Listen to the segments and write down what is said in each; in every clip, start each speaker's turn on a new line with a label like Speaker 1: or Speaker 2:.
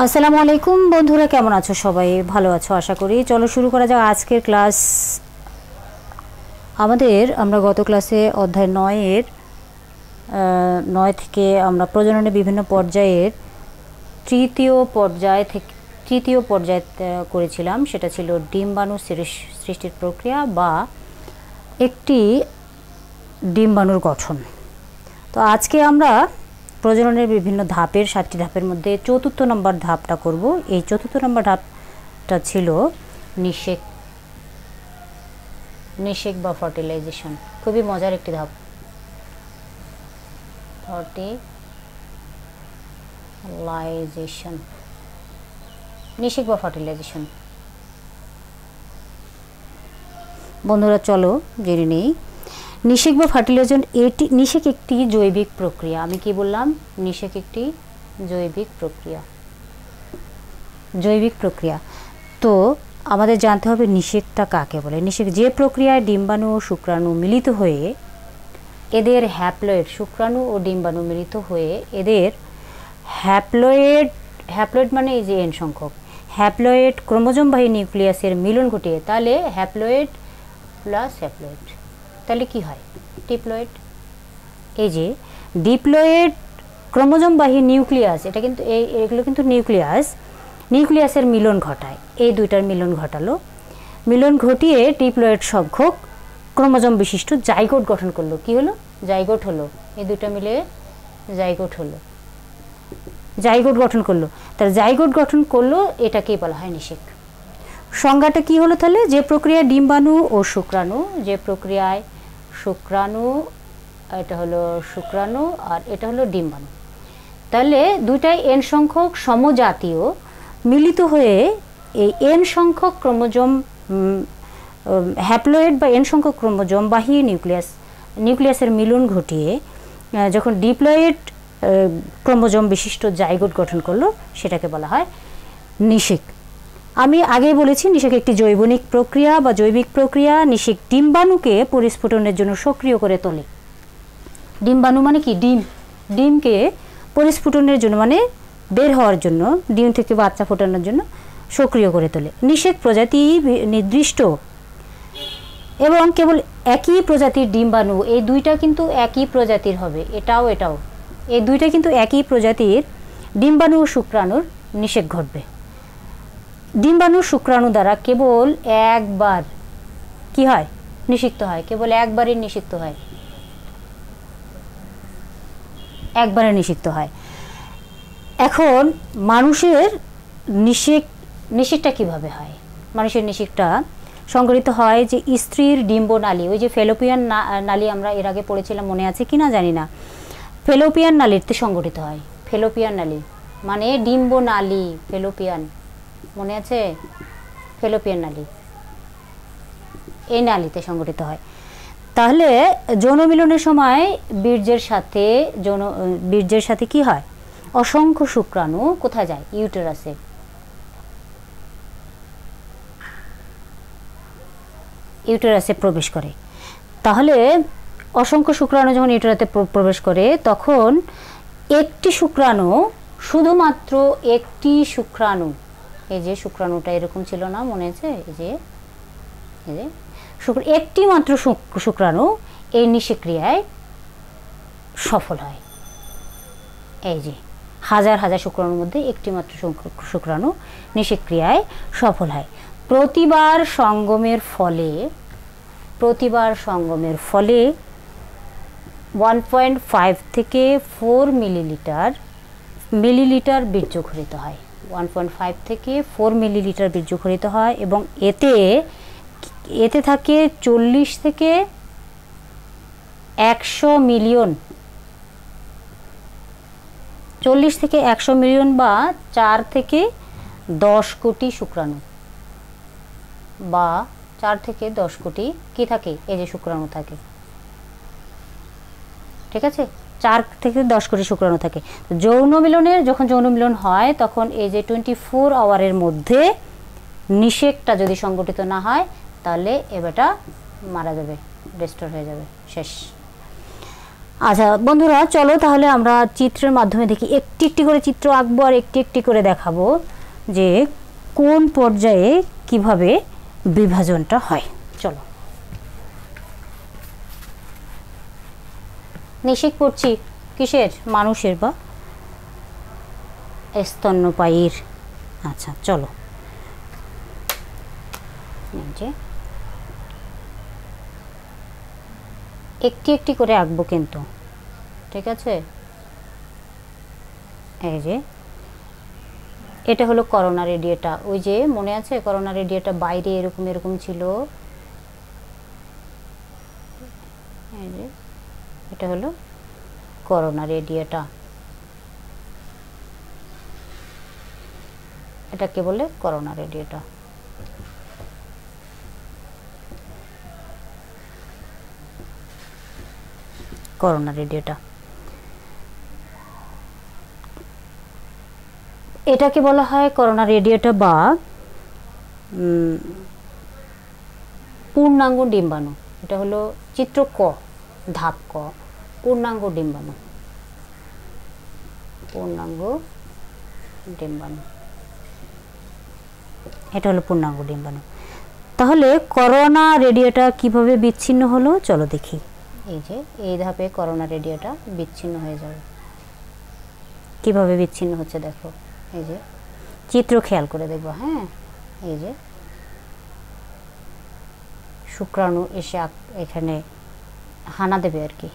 Speaker 1: আসসালামু আলাইকুম বন্ধুরা কেমন আছো সবাই ভালো আছো আশা করি চলো শুরু করা যাক আজকের ক্লাস আমাদের আমরা গত ক্লাসে অধ্যায় নয়ের নয় থেকে আমরা প্রজননের বিভিন্ন পর্যায়ের তৃতীয় পর্যায় থেকে তৃতীয় পর্যায় করেছিলাম সেটা ছিল ডিম্বাণু সৃষ্টির প্রক্রিয়া বা একটি ডিম্বাণুর গঠন তো আজকে আমরা প্রজননের বিভিন্ন ধাপের সাতটি ধাপের মধ্যে চতুর্থ নম্বর ধাপটা করব এই চতুর্থ নম্বর ধাপটা ছিল নিষেক নিষেক বা ফার্টিলাইজেশন খুবই মজার একটি ধাপ ফার্টিলাইজেশন নিষেক বা ফার্টিলাইজেশন বন্ধুরা চলো জেনে নেই নিষেক বা ফার্টিলাইজেশন এটি নিষেক একটি জৈবিক প্রক্রিয়া আমি কি বললাম নিষেক একটি জৈবিক প্রক্রিয়া জৈবিক প্রক্রিয়া তো আমাদের জানতে হবে নিষেকটা কাকে বলে নিষেক যে প্রক্রিয়ায় ডিম্বাণু ও শুক্রাণু মিলিত হয়ে এদের হ্যাপ্লয়েড শুক্রাণু ও ডিম্বাণু মিলিত হয়ে এদের হ্যাপ্লয়েড হ্যাপ্লয়েড মানে এই যে এন সংখ্যক হ্যাপ্লয়েড ক্রোমোজোমবাহী নিউক্লিয়াসের মিলন ঘটিয়ে তাহলে হ্যাপ্লয়েড প্লাস হ্যাপ্লয়েড তাহলে কি হয় ডিপ্লয়েড এই যে ডিপ্লয়েড ক্রোমোজোমবাহী নিউক্লিয়াস এটা কিন্তু এই এগুলো কিন্তু নিউক্লিয়াস নিউক্লিয়াসের মিলন ঘটায় এই দুইটার মিলন ঘটালো মিলন ঘটিয়ে ডিপ্লয়েড সংখ্যক ক্রোমোজোম বিশিষ্ট জাইগোট গঠন করলো কি হলো জাইগোট হলো এই দুটো মিলে জাইগোট হলো জাইগোট গঠন করলো তার জাইগোট গঠন করলো এটাকেই বলা হয় নিষেক সংজ্ঞাটা কি হলো তাহলে যে প্রক্রিয়া ডিম্বাণু ও শুক্রাণু যে প্রক্রিয়ায় শুক্রাণু এটা হলো শুক্রাণু আর এটা হলো ডিম্বাণু তাহলে দুইটাই এন সংখ্যক সমজাতীয় মিলিত হয়ে এই এন সংখ্যক ক্রোমোজোম হ্যাপ্লয়েড বা এন সংখ্যক ক্রোমোজোম বাহী নিউক্লিয়াস নিউক্লিয়াসের মিলন ঘটিয়ে যখন ডিপ্লয়েড ক্রোমোজম বিশিষ্ট জাইগোট গঠন করলো সেটাকে বলা হয় নিষেক আমি আগেই বলেছি নিষেক একটি জৈবনিক প্রক্রিয়া বা জৈবিক প্রক্রিয়া নিষেক ডিম্বাণুকে পরিস্ফুটনের জন্য সক্রিয় করে তোলে ডিম্বাণু মানে কি ডিম ডিমকে পরিস্ফুটনের জন্য মানে বের হওয়ার জন্য ডিম থেকে বাচ্চা ফোটানোর জন্য সক্রিয় করে তোলে নিষেক প্রজাতি নির্দিষ্ট এবং কেবল একই প্রজাতির ডিম্বাণু এই দুইটা কিন্তু একই প্রজাতির হবে এটাও এটাও এই দুইটা কিন্তু একই প্রজাতির ডিম্বাণু ও শুক্রাণুর নিষেক ঘটবে ডিম্বাণু শুক্রাণু দ্বারা কেবল একবার কি হয় নিষিক্ত হয় কেবল একবারই নিষিক্ত হয় একবারে নিষিক্ত হয় এখন মানুষের নিষেক নিষেকটা কিভাবে হয় মানুষের নিষেকটা সংগঠিত হয় যে স্ত্রীর ডিম্ব নালী ওই যে ফেলোপিয়ান নালী আমরা এর আগে পড়েছিলাম মনে আছে কি না জানি না ফেলোপিয়ান নালীতে সংগঠিত হয় ফেলোপিয়ান নালী মানে ডিম্ব নালী ফেলোপিয়ান মনে আছে ফেলোপিয়ান নালী এই নালীতে সংগঠিত হয় তাহলে যৌন মিলনের সময় বীর্যের সাথে যৌন বীর্যের সাথে কি হয় অসংখ্য শুক্রাণু কোথায় যায় ইউটেরাসে ইউটেরাসে প্রবেশ করে তাহলে অসংখ্য শুক্রাণু যখন ইউটেরাতে প্রবেশ করে তখন একটি শুক্রাণু শুধুমাত্র একটি শুক্রাণু এই যে শুক্রাণুটা এরকম ছিল না মনে আছে এই যে এই যে একটি মাত্র শুক্রাণু এই নিষেক্রিয়ায় সফল হয় এই যে হাজার হাজার শুক্রাণুর মধ্যে একটি মাত্র শুক্রাণু নিষেক্রিয়ায় সফল হয় প্রতিবার সঙ্গমের ফলে প্রতিবার সঙ্গমের ফলে ওয়ান পয়েন্ট ফাইভ থেকে ফোর মিলিলিটার মিলিলিটার বীর্য ঘটিত হয় ওয়ান পয়েন্ট ফাইভ থেকে ফোর মিলিলিটার বীর্য খরিত হয় এবং এতে এতে থাকে চল্লিশ থেকে একশো মিলিয়ন চল্লিশ থেকে একশো মিলিয়ন বা চার থেকে দশ কোটি শুক্রাণু বা চার থেকে দশ কোটি কি থাকে এই যে শুক্রাণু থাকে ঠিক আছে চার থেকে দশ কোটি শুক্রাণু থাকে যৌন মিলনের যখন যৌন মিলন হয় তখন এই যে টোয়েন্টি ফোর আওয়ারের মধ্যে নিষেকটা যদি সংগঠিত না হয় তাহলে এবারটা মারা যাবে রেস্টোর হয়ে যাবে শেষ আচ্ছা বন্ধুরা চলো তাহলে আমরা চিত্রের মাধ্যমে দেখি একটি একটি করে চিত্র আঁকবো আর একটি একটি করে দেখাবো যে কোন পর্যায়ে কিভাবে বিভাজনটা হয় নিষেধ করছি কিসের মানুষের বা স্তন্যপায়ীর আচ্ছা চলো যে একটি একটি করে আঁকবো কিন্তু ঠিক আছে এই যে এটা হলো করোনা রেডিয়েটা ওই যে মনে আছে করোনা রেডিয়েটা বাইরে এরকম এরকম ছিল এটা হলো করোনা এডিয়াটা এটাকে বলে করোনা রেডিয়েটা করোনা রেডিয়েটা এটাকে বলা হয় করোনা রেডিয়েটা বা পূর্ণাঙ্গ ডিম্বাণু এটা হলো চিত্র ক ধাপ ক পূর্ণাঙ্গ ডিম্বাণু পূর্ণাঙ্গ ডিম্বাণু এটা হলো পূর্ণাঙ্গ ডিম্বাণু তাহলে করোনা রেডিওটা কিভাবে বিচ্ছিন্ন হলো চলো দেখি এই যে এই ধাপে করোনা রেডিওটা বিচ্ছিন্ন হয়ে যাবে কিভাবে বিচ্ছিন্ন হচ্ছে দেখো এই যে চিত্র খেয়াল করে দেখবো হ্যাঁ এই যে শুক্রাণু এসে এখানে হানা দেবে আর কি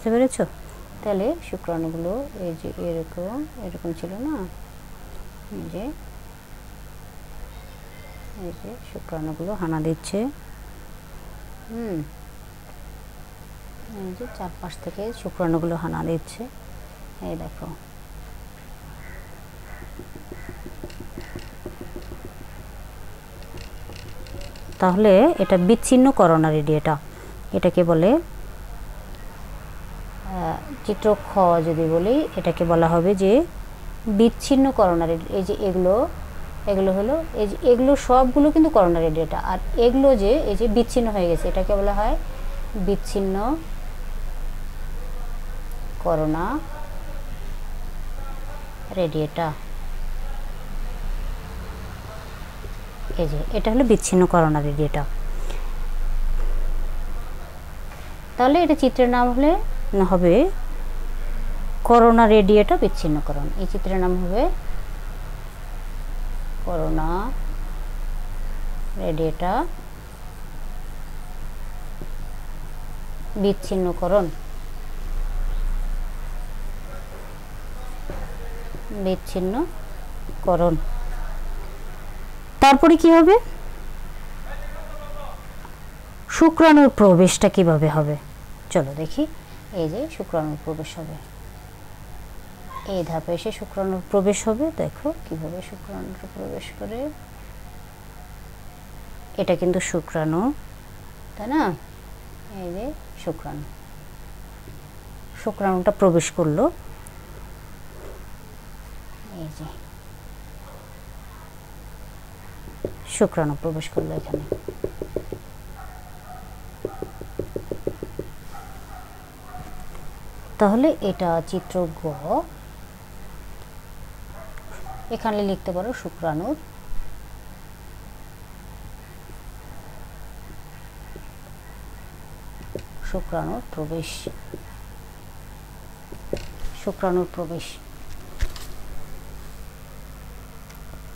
Speaker 1: বুঝতে পেরেছ তাহলে শুক্রাণুগুলো এই যে এরকম এরকম ছিল না এই যে এই যে শুক্রাণুগুলো হানা দিচ্ছে হুম এই যে চারপাশ থেকে শুক্রাণুগুলো হানা দিচ্ছে এই দেখো তাহলে এটা বিচ্ছিন্নকরণ আর এটা এটাকে বলে চিত্র খ যদি বলি এটাকে বলা হবে যে বিচ্ছিন্ন করোনারি এই যে এগুলো এগুলো হলো এই যে এগুলো সবগুলো কিন্তু করোনারি ডেটা আর এগুলো যে এই যে বিচ্ছিন্ন হয়ে গেছে এটাকে বলা হয় বিচ্ছিন্ন করোনা রেডিয়েটা এই যে এটা হলো বিচ্ছিন্ন করোনা রেডিয়েটা তাহলে এটা চিত্রের নাম হলে হবে করোনা বিচ্ছিন্ন বিচ্ছিন্নকরণ এই চিত্রের নাম হবে করোনা রেডিয়েটা বিচ্ছিন্নকরণ বিচ্ছিন্নকরণ তারপরে কি হবে শুক্রাণুর প্রবেশটা কিভাবে হবে চলো দেখি এই যে শুক্রাণুর প্রবেশ হবে এই ধাপে এসে শুক্রাণু প্রবেশ হবে দেখো কিভাবে শুক্রাণুটা প্রবেশ করে এটা কিন্তু শুক্রাণু তাই না এই যে শুক্রাণু শুক্রাণুটা প্রবেশ করলো এই যে শুক্রাণু প্রবেশ করলো এখানে তাহলে এটা চিত্র গ এখানে লিখতে পারো শুক্রাণুর শুক্রাণুর প্রবেশ শুক্রাণুর প্রবেশ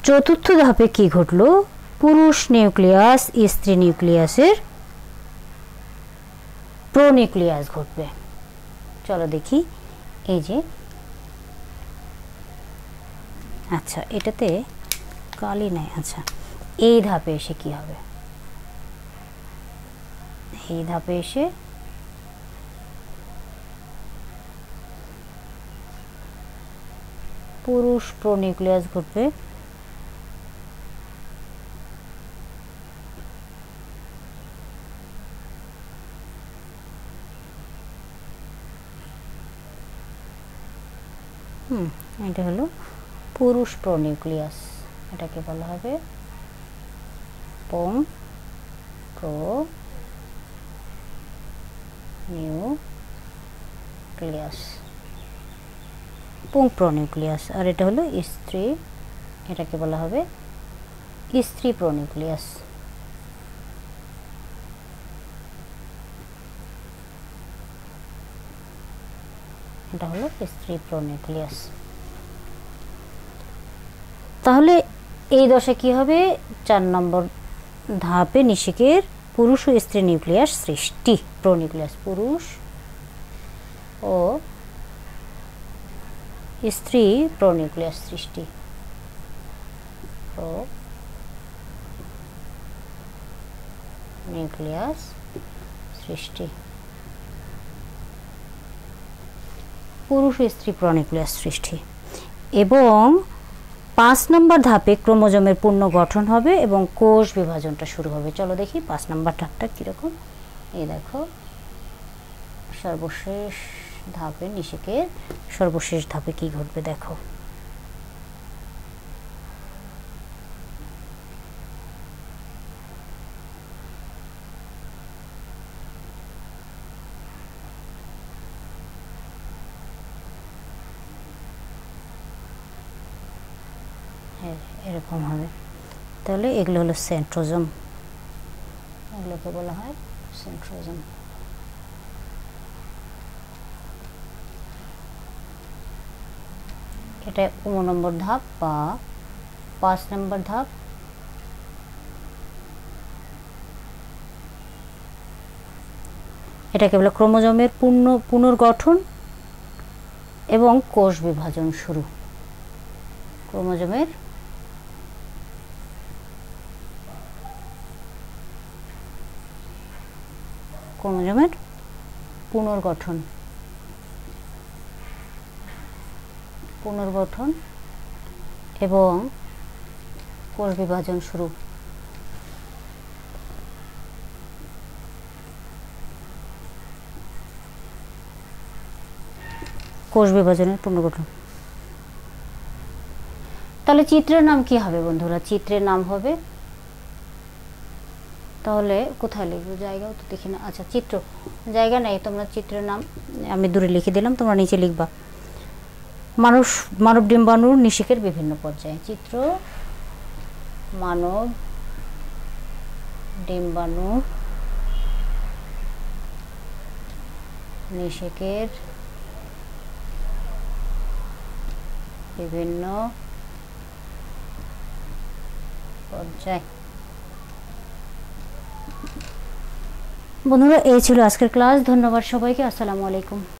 Speaker 1: চতুর্থ ধাপে কি ঘটল পুরুষ নিউক্লিয়াস স্ত্রী নিউক্লিয়াসের নিউক্লিয়াস ঘটবে চলো দেখি এই যে আচ্ছা এটাতে কালি নাই আচ্ছা এই ধাপে এসে কি হবে এই ধাপে এসে পুরুষ প্রো নিউক্লিয়াস ঘটবে এটা হলো পুরুষ প্রোনিউক্লিয়াস এটাকে বলা হবে পং প্রো নিউক্লিয়াস পুং প্রোনিউক্লিয়াস আর এটা হলো স্ত্রী এটাকে বলা হবে স্ত্রী প্রোনিউক্লিয়াস এটা হলো স্ত্রী প্রোনিউক্লিয়াস তাহলে এই দশা কি হবে চার নম্বর ধাপে নিষেকের পুরুষ ও স্ত্রী নিউক্লিয়াস সৃষ্টি নিউক্লিয়াস পুরুষ ও স্ত্রী নিউক্লিয়াস সৃষ্টি প্রো নিউক্লিয়াস সৃষ্টি পুরুষ স্ত্রী নিউক্লিয়াস সৃষ্টি এবং পাঁচ নম্বর ধাপে ক্রোমোজোমের পূর্ণ গঠন হবে এবং কোষ বিভাজনটা শুরু হবে চলো দেখি পাঁচ নম্বর ধাপটা কীরকম এই দেখো সর্বশেষ ধাপে নিষেকের সর্বশেষ ধাপে কি ঘটবে দেখো এরকম হবে তাহলে এগুলো হলো সেন্ট্রোজম এগুলোকে বলা হয় সেন্ট্রোজম এটা উম নম্বর ধাপ বা পাঁচ নম্বর ধাপ এটাকে বলে ক্রোমোজমের পূর্ণ পুনর্গঠন এবং কোষ বিভাজন শুরু ক্রোমোজমের ক্রোমোজোমের পুনর্গঠন পুনর্গঠন এবং কোষ বিভাজন শুরু কোষ বিভাজনের পুনর্গঠন তাহলে চিত্রের নাম কি হবে বন্ধুরা চিত্রের নাম হবে তাহলে কোথায় লিখবো জায়গাও তো দেখি না আচ্ছা চিত্র জায়গা নেই তোমরা চিত্রের নাম আমি দূরে লিখে দিলাম তোমরা নিচে লিখবা মানুষ মানব ডিম্বাণুর নিষেকের বিভিন্ন পর্যায়ে চিত্র মানব ডিম্বাণু নিষেকের বিভিন্ন পর্যায় বন্ধুরা এই ছিল আজকের ক্লাস ধন্যবাদ সবাইকে আসসালামু আলাইকুম